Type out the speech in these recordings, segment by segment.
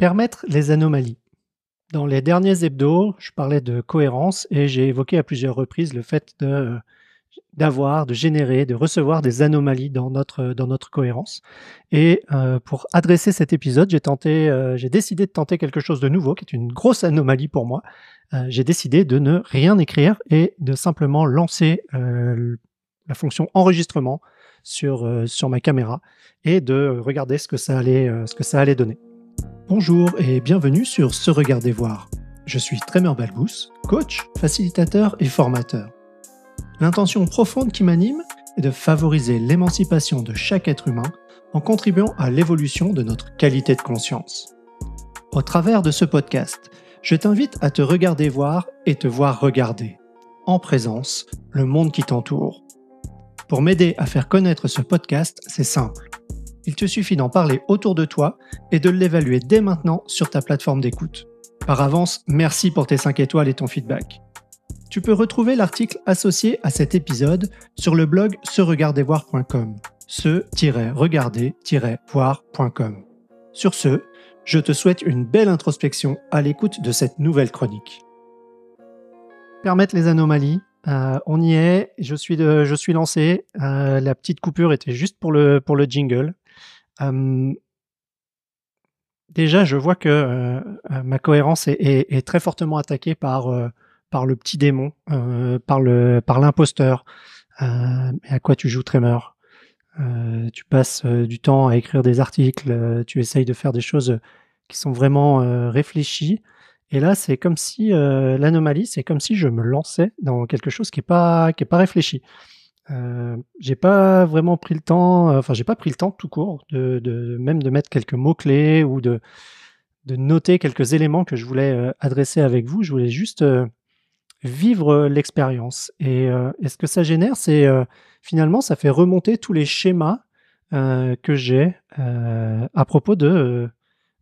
Permettre les anomalies. Dans les derniers hebdos, je parlais de cohérence et j'ai évoqué à plusieurs reprises le fait d'avoir, de, générer, de recevoir des anomalies dans notre, dans notre cohérence. Et euh, pour adresser cet épisode, j'ai tenté, euh, j'ai décidé de tenter quelque chose de nouveau, qui est une grosse anomalie pour moi. Euh, j'ai décidé de ne rien écrire et de simplement lancer la fonction enregistrement sur, sur ma caméra et de regarder ce que ça allait, ce que ça allait donner. Bonjour et bienvenue sur Se Regarder Voir. Je suis Tremer Balbous, coach, facilitateur et formateur. L'intention profonde qui m'anime est de favoriser l'émancipation de chaque être humain en contribuant à l'évolution de notre qualité de conscience. Au travers de ce podcast, je t'invite à te regarder voir et te voir regarder, en présence, le monde qui t'entoure. Pour m'aider à faire connaître ce podcast, c'est simple il te suffit d'en parler autour de toi et de l'évaluer dès maintenant sur ta plateforme d'écoute. Par avance, merci pour tes 5 étoiles et ton feedback. Tu peux retrouver l'article associé à cet épisode sur le blog se-regarder-voir.com. Se-regarder-voir.com. Sur ce, je te souhaite une belle introspection à l'écoute de cette nouvelle chronique. Permettre les anomalies, euh, on y est, je suis, je suis lancé. Euh, la petite coupure était juste pour le, pour le jingle déjà, je vois que ma cohérence est, très fortement attaquée par, le petit démon, par l'imposteur. à quoi tu joues, Tremor Tu passes du temps à écrire des articles, tu essayes de faire des choses qui sont vraiment réfléchies. Et là, c'est comme si l'anomalie, c'est comme si je me lançais dans quelque chose qui n'est pas réfléchi. Euh, j'ai pas vraiment pris le temps, euh, enfin j'ai pas pris le temps tout court de, même de mettre quelques mots clés ou de, noter quelques éléments que je voulais euh, adresser avec vous. Je voulais juste vivre l'expérience. Et, ce que ça génère, c'est finalement ça fait remonter tous les schémas que j'ai à propos de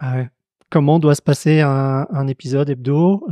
bah, comment doit se passer un, épisode hebdo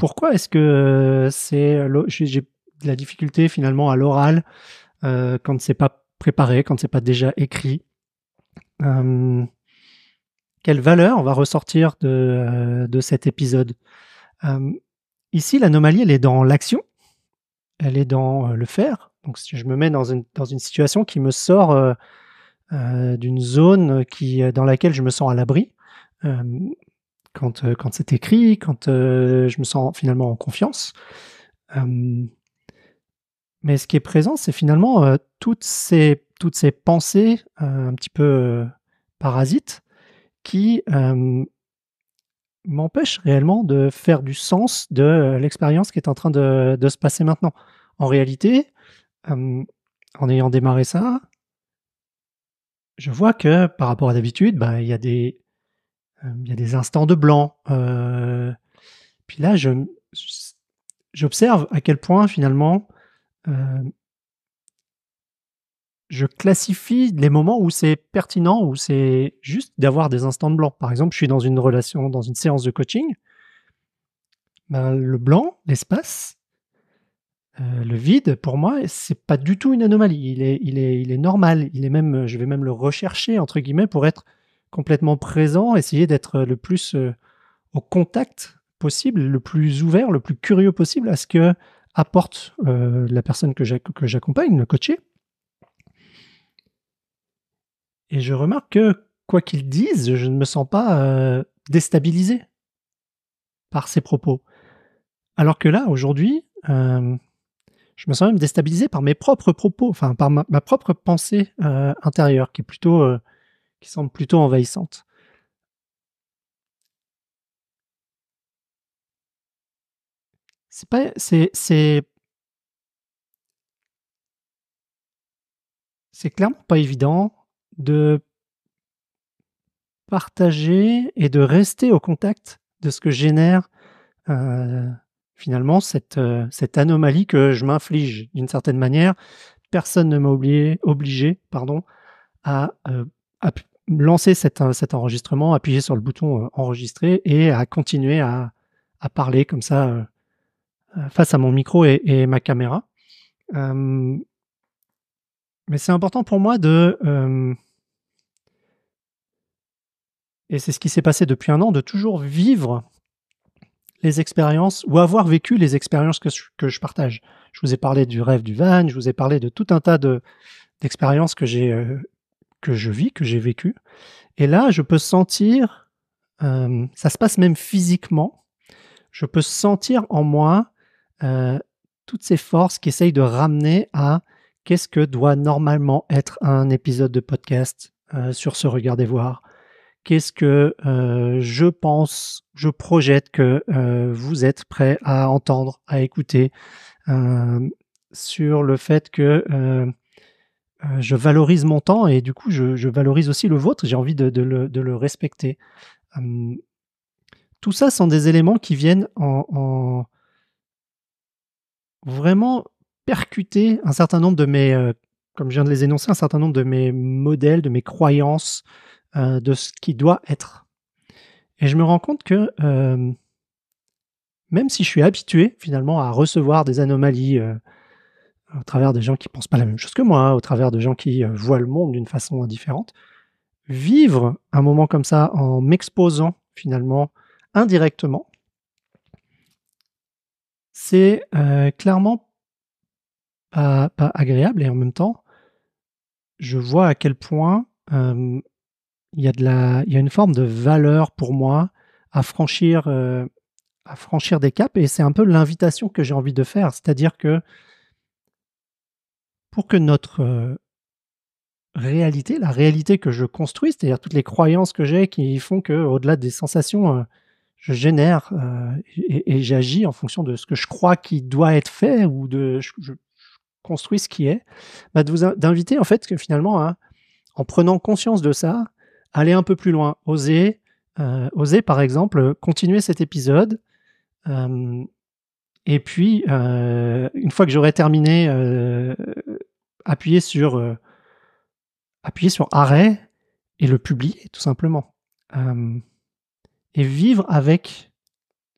pourquoi est-ce que euh, c'est euh, j'ai de la difficulté finalement à l'oral euh, quand c'est pas préparé, quand c'est pas déjà écrit hum, Quelle valeur on va ressortir de, euh, cet épisode hum, Ici, l'anomalie, elle est dans l'action, elle est dans le faire. Donc, si je me mets dans une, situation qui me sort d'une zone qui, dans laquelle je me sens à l'abri, hum, euh, quand, c'est écrit, quand euh, je me sens finalement en confiance. Euh, mais ce qui est présent, c'est finalement toutes, ces, toutes ces pensées un petit peu parasites qui m'empêchent réellement de faire du sens de l'expérience qui est en train de, se passer maintenant. En réalité, en ayant démarré ça, je vois que par rapport à d'habitude, bah, il y a des euh, il y a des instants de blanc. Euh. puis là, je, j'observe à quel point finalement euh, je classifie les moments où c'est pertinent, où c'est juste d'avoir des instants de blanc. Par exemple, je suis dans une relation, dans une séance de coaching. Ben, le blanc, l'espace, le vide, pour moi, c'est pas du tout une anomalie. Il est, il est, il est normal. Il est même, je vais même le rechercher entre guillemets pour être complètement présent, essayer d'être le plus euh, au contact possible, le plus ouvert, le plus curieux possible à ce que apporte euh, la personne que j'accompagne, le coaché. Et je remarque que, quoi qu'ils disent, je ne me sens pas euh, déstabilisé par ses propos. Alors que là, aujourd'hui, je me sens même déstabilisé par mes propres propos, enfin par ma propre pensée intérieure, qui est plutôt qui semble plutôt envahissante. C'est pas. C'est. C'est clairement pas évident de partager et de rester au contact de ce que génère euh, finalement cette, euh, cette, anomalie que je m'inflige d'une certaine manière. Personne ne m'a obligé, obligé pardon, à, euh, à, lancer euh, cet, enregistrement, appuyer sur le bouton euh, enregistrer et à continuer à, parler comme ça euh, face à mon micro et, ma caméra. mais c'est important pour moi de... et c'est ce qui s'est passé depuis un an, de toujours vivre les expériences ou avoir vécu les expériences que, que, je partage. Je vous ai parlé du rêve du van, je vous ai parlé de tout un tas d'expériences que j'ai que je vis, que j'ai vécu. Et là, je peux sentir, euh, ça se passe même physiquement, je peux sentir en moi euh, toutes ces forces qui essayent de ramener à qu'est-ce que doit normalement être un épisode de podcast euh, sur ce regard et voir. Qu'est-ce que je pense, je projette que vous êtes prêt à entendre, à écouter sur le fait que euh, je valorise mon temps et du coup, je, valorise aussi le vôtre. J'ai envie de, le, respecter. Hum, tout ça sont des éléments qui viennent en, vraiment percuter un certain nombre de mes, euh, comme je viens de les énoncer, un certain nombre de mes modèles, de mes croyances, euh, de ce qui doit être. Et je me rends compte que même si je suis habitué finalement à recevoir des anomalies, au travers des gens qui pensent pas la même chose que moi, au travers de gens qui euh, voient le monde d'une façon différente. Vivre un moment comme ça en m'exposant finalement indirectement, c'est euh, clairement pas, agréable et en même temps, je vois à quel point il y, a de la, y a une forme de valeur pour moi à franchir, euh, à franchir des caps et c'est un peu l'invitation que j'ai envie de faire, c'est-à-dire que pour que notre euh, réalité, la réalité que je construis, c'est-à-dire toutes les croyances que j'ai qui font que, au-delà des sensations, euh, je génère euh, et, j'agis en fonction de ce que je crois qui doit être fait ou de je, construis ce qui est, bah, d'inviter en fait que finalement, à, en prenant conscience de ça, aller un peu plus loin, oser, oser par exemple continuer cet épisode. et puis, une fois que j'aurai terminé appuyer sur, euh, appuyer sur arrêt et le publier, tout simplement. et vivre avec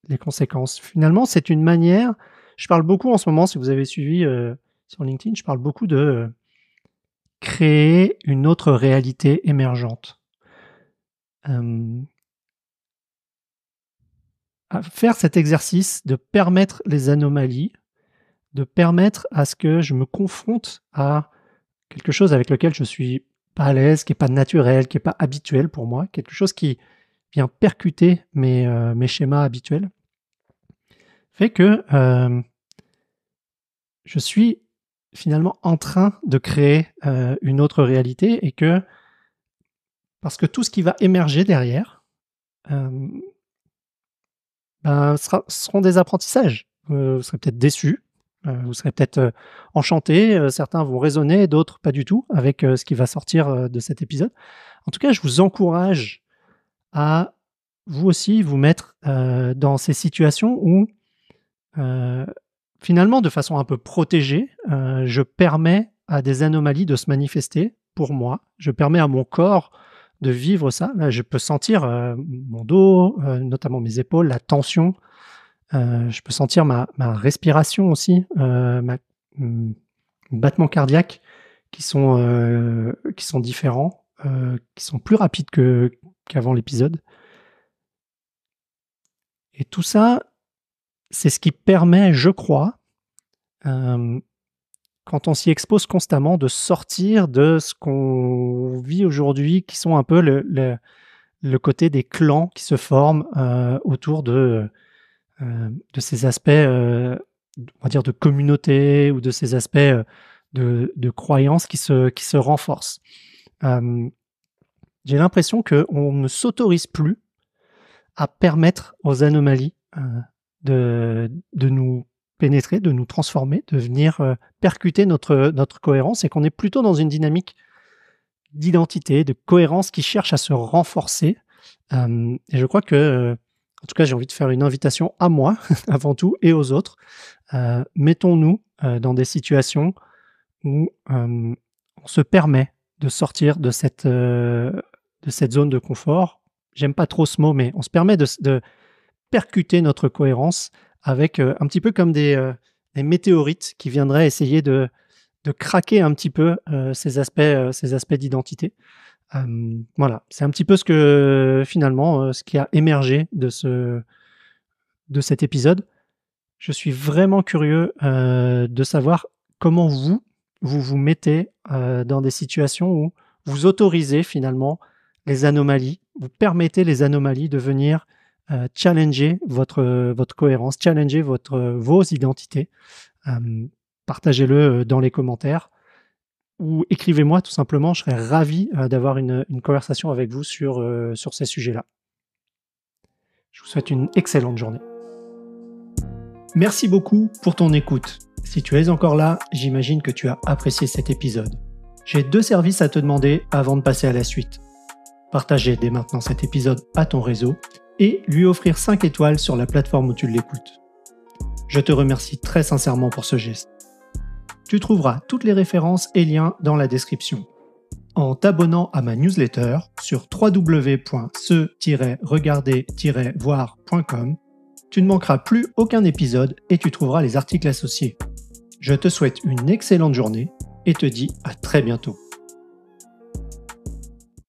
les conséquences. Finalement, c'est une manière. Je parle beaucoup en ce moment, si vous avez suivi euh, sur LinkedIn, je parle beaucoup de euh, créer une autre réalité émergente. faire cet exercice de permettre les anomalies de permettre à ce que je me confronte à quelque chose avec lequel je suis pas à l'aise, qui n'est pas naturel, qui n'est pas habituel pour moi, quelque chose qui vient percuter mes, euh, schémas habituels, fait que euh, je suis finalement en train de créer euh, une autre réalité et que parce que tout ce qui va émerger derrière ben, seront des apprentissages. vous serez peut-être déçus, euh, vous serez peut-être euh, enchanté, euh, certains vont raisonner, d'autres pas du tout avec ce qui va sortir de cet épisode. En tout cas, je vous encourage à vous aussi vous mettre dans ces situations où finalement, de façon un peu protégée, je permets à des anomalies de se manifester pour moi, je permets à mon corps de vivre ça. je peux sentir mon dos, notamment mes épaules, la tension euh, je peux sentir ma, respiration aussi, euh, mes mm, battements cardiaques cardiaque qui sont, euh, qui sont différents, qui sont plus rapides qu'avant l'épisode. Et tout ça, c'est ce qui permet, je crois, quand on s'y expose constamment, de sortir de ce qu'on vit aujourd'hui, qui sont un peu le, le côté des clans qui se forment autour de euh, de ces aspects, euh, on va dire, de communauté ou de ces aspects euh, de, de croyances qui se, qui se renforcent. J'ai l'impression qu'on ne s'autorise plus à permettre aux anomalies de, de nous pénétrer, de nous transformer, de venir percuter notre, notre cohérence et qu'on est plutôt dans une dynamique d'identité, de cohérence qui cherche à se renforcer. et je crois que en tout cas, j'ai envie de faire une invitation à moi avant tout et aux autres. Euh, mettons-nous euh, dans des situations où euh, on se permet de sortir de cette, zone de confort. J'aime pas trop ce mot, mais on se permet de, percuter notre cohérence avec un petit peu comme des, météorites qui viendraient essayer de, de craquer un petit peu ces aspects, ces aspects d'identité voilà, c'est un petit peu ce que finalement, euh, ce qui a émergé de, ce, de cet épisode. Je suis vraiment curieux euh, de savoir comment vous, vous vous mettez euh, dans des situations où vous autorisez finalement les anomalies, vous permettez les anomalies de venir challenger votre, votre cohérence, challenger votre, vos identités. Partagez-le dans les commentaires ou écrivez-moi tout simplement, je serais ravi euh, d'avoir une, conversation avec vous sur, euh, sur ces sujets-là. Je vous souhaite une excellente journée. Merci beaucoup pour ton écoute. Si tu es encore là, j'imagine que tu as apprécié cet épisode. J'ai deux services à te demander avant de passer à la suite. Partager dès maintenant cet épisode à ton réseau et lui offrir 5 étoiles sur la plateforme où tu l'écoutes. Je te remercie très sincèrement pour ce geste. Tu trouveras toutes les références et liens dans la description. En t'abonnant à ma newsletter sur www.se-regarder-voir.com, tu ne manqueras plus aucun épisode et tu trouveras les articles associés. Je te souhaite une excellente journée et te dis à très bientôt.